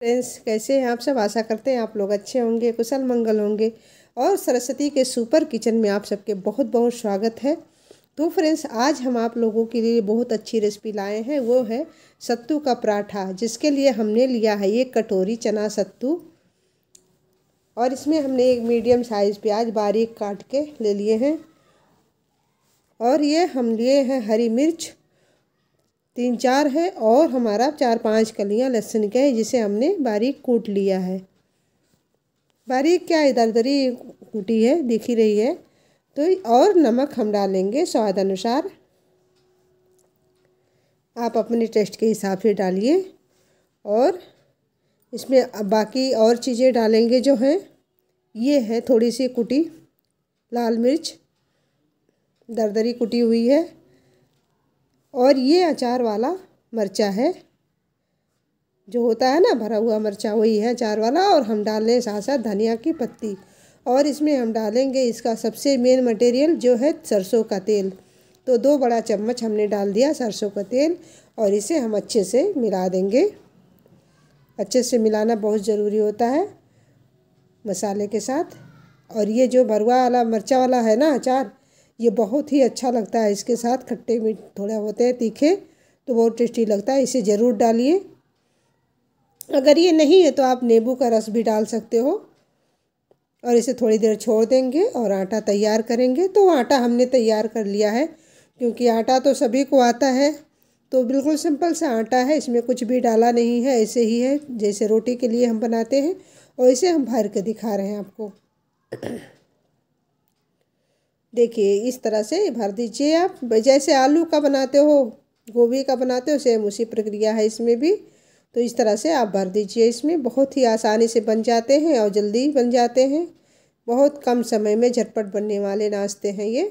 friends कैसे हैं आप सब आशा करते हैं आप लोग अच्छे होंगे कुशल मंगल होंगे और सरस्वती के सुपर किचन में आप सबके बहुत बहुत स्वागत है तो फ्रेंड्स आज हम आप लोगों के लिए बहुत अच्छी रेसिपी लाए हैं वो है सत्तू का पराठा जिसके लिए हमने लिया है एक कटोरी चना सत्तू और इसमें हमने एक मीडियम साइज़ प्याज बारीक काट के ले लिए हैं और ये हम लिए हैं हरी मिर्च तीन चार है और हमारा चार पांच कलियां लहसुन के जिसे हमने बारीक कूट लिया है बारीक क्या इधर उधर ही कूटी है दिख ही रही है तो और नमक हम डालेंगे स्वाद अनुसार आप अपने टेस्ट के हिसाब से डालिए और इसमें बाकी और चीज़ें डालेंगे जो हैं ये है थोड़ी सी कुटी लाल मिर्च दरदरी कुटी हुई है और ये अचार वाला मर्चा है जो होता है ना भरा हुआ मर्चा वही है अचार वाला और हम डाल लें हैं साथ साथ धनिया की पत्ती और इसमें हम डालेंगे इसका सबसे मेन मटेरियल जो है सरसों का तेल तो दो बड़ा चम्मच हमने डाल दिया सरसों का तेल और इसे हम अच्छे से मिला देंगे अच्छे से मिलाना बहुत ज़रूरी होता है मसाले के साथ और ये जो भरुआ वाला मर्चा वाला है ना अचार ये बहुत ही अच्छा लगता है इसके साथ खट्टे मीठ थोड़ा होते हैं तीखे तो बहुत टेस्टी लगता है इसे ज़रूर डालिए अगर ये नहीं है तो आप नींबू का रस भी डाल सकते हो और इसे थोड़ी देर छोड़ देंगे और आटा तैयार करेंगे तो आटा हमने तैयार कर लिया है क्योंकि आटा तो सभी को आता है तो बिल्कुल सिंपल सा आटा है इसमें कुछ भी डाला नहीं है ऐसे ही है जैसे रोटी के लिए हम बनाते हैं और इसे हम भर के दिखा रहे हैं आपको देखिए इस तरह से भर दीजिए आप जैसे आलू का बनाते हो गोभी का बनाते हो सेम उसी प्रक्रिया है इसमें भी तो इस तरह से आप भर दीजिए इसमें बहुत ही आसानी से बन जाते हैं और जल्दी बन जाते हैं बहुत कम समय में झटपट बनने वाले नाश्ते हैं ये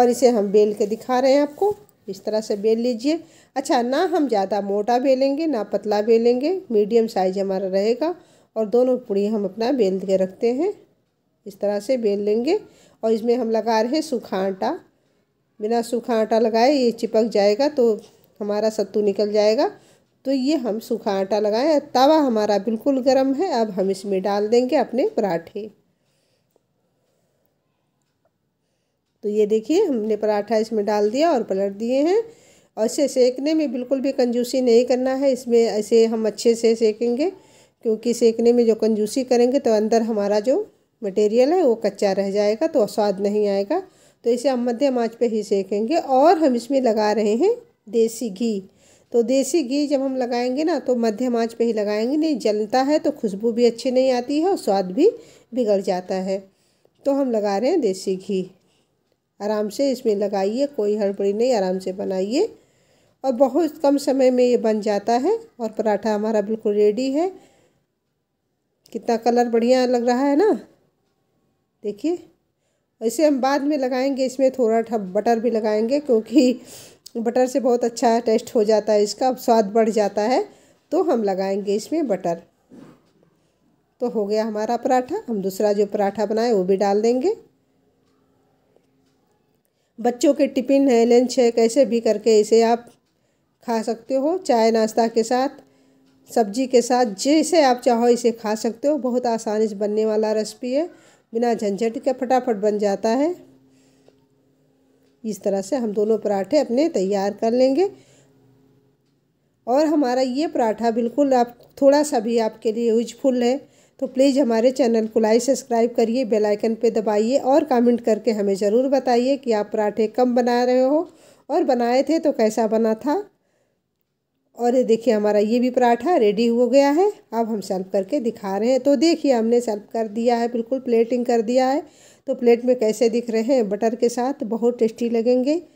और इसे हम बेल के दिखा रहे हैं आपको इस तरह से बेल लीजिए अच्छा ना हम ज़्यादा मोटा बेलेंगे ना पतला बेलेंगे मीडियम साइज हमारा रहेगा और दोनों पूड़ी हम अपना बेल के रखते हैं इस तरह से बेल लेंगे और इसमें हम लगा रहे हैं सूखा आटा बिना सूखा आटा लगाए ये चिपक जाएगा तो हमारा सत्तू निकल जाएगा तो ये हम सूखा आटा लगाएं तवा हमारा बिल्कुल गर्म है अब हम इसमें डाल देंगे अपने पराठे तो ये देखिए हमने पराठा इसमें डाल दिया और पलट दिए हैं और इसे सेकने में बिल्कुल भी कंजूसी नहीं करना है इसमें ऐसे हम अच्छे से सेकेंगे क्योंकि सेकने में जो कंजूसी करेंगे तो अंदर हमारा जो मटेरियल है वो कच्चा रह जाएगा तो स्वाद नहीं आएगा तो इसे हम मध्यम आँच पर ही सेकेंगे और हम इसमें लगा रहे हैं देसी घी तो देसी घी जब हम लगाएंगे ना तो मध्यम आँच पे ही लगाएंगे नहीं जलता है तो खुशबू भी अच्छी नहीं आती है और स्वाद भी बिगड़ जाता है तो हम लगा रहे हैं देसी घी आराम से इसमें लगाइए कोई हड़बड़ी नहीं आराम से बनाइए और बहुत कम समय में ये बन जाता है और पराठा हमारा बिल्कुल रेडी है कितना कलर बढ़िया लग रहा है ना देखिए ऐसे हम बाद में लगाएंगे इसमें थोड़ा बटर भी लगाएंगे क्योंकि बटर से बहुत अच्छा टेस्ट हो जाता है इसका स्वाद बढ़ जाता है तो हम लगाएंगे इसमें बटर तो हो गया हमारा पराठा हम दूसरा जो पराठा बनाए वो भी डाल देंगे बच्चों के टिफ़िन है लंच है कैसे भी करके इसे आप खा सकते हो चाय नाश्ता के साथ सब्जी के साथ जैसे आप चाहो इसे खा सकते हो बहुत आसानी से बनने वाला रेसिपी है बिना झंझट के फटाफट बन जाता है इस तरह से हम दोनों पराठे अपने तैयार कर लेंगे और हमारा ये पराठा बिल्कुल आप थोड़ा सा भी आपके लिए यूजफुल है तो प्लीज़ हमारे चैनल को लाइक सब्सक्राइब करिए बेल आइकन पे दबाइए और कमेंट करके हमें ज़रूर बताइए कि आप पराठे कम बना रहे हो और बनाए थे तो कैसा बना था और ये देखिए हमारा ये भी पराठा रेडी हो गया है अब हम सर्व करके दिखा रहे हैं तो देखिए हमने सर्व कर दिया है बिल्कुल प्लेटिंग कर दिया है तो प्लेट में कैसे दिख रहे हैं बटर के साथ बहुत टेस्टी लगेंगे